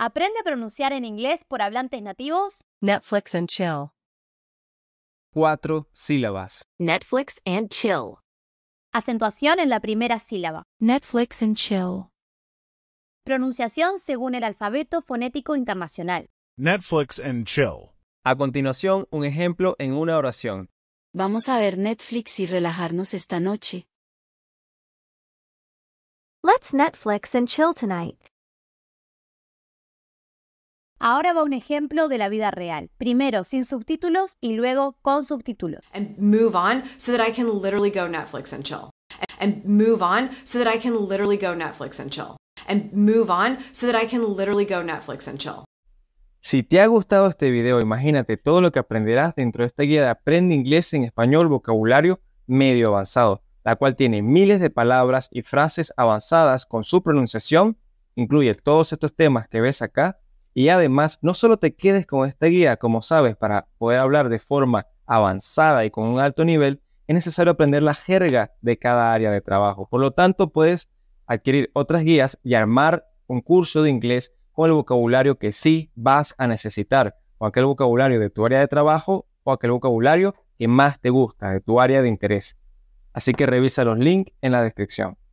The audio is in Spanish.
Aprende a pronunciar en inglés por hablantes nativos. Netflix and chill. Cuatro sílabas. Netflix and chill. Acentuación en la primera sílaba. Netflix and chill. Pronunciación según el alfabeto fonético internacional. Netflix and chill. A continuación, un ejemplo en una oración. Vamos a ver Netflix y relajarnos esta noche. Let's Netflix and chill tonight. Ahora va un ejemplo de la vida real, primero sin subtítulos y luego con subtítulos. Si te ha gustado este video, imagínate todo lo que aprenderás dentro de esta guía de Aprende Inglés en Español Vocabulario Medio Avanzado, la cual tiene miles de palabras y frases avanzadas con su pronunciación. Incluye todos estos temas que ves acá y además, no solo te quedes con esta guía, como sabes, para poder hablar de forma avanzada y con un alto nivel, es necesario aprender la jerga de cada área de trabajo. Por lo tanto, puedes adquirir otras guías y armar un curso de inglés con el vocabulario que sí vas a necesitar, o aquel vocabulario de tu área de trabajo, o aquel vocabulario que más te gusta, de tu área de interés. Así que revisa los links en la descripción.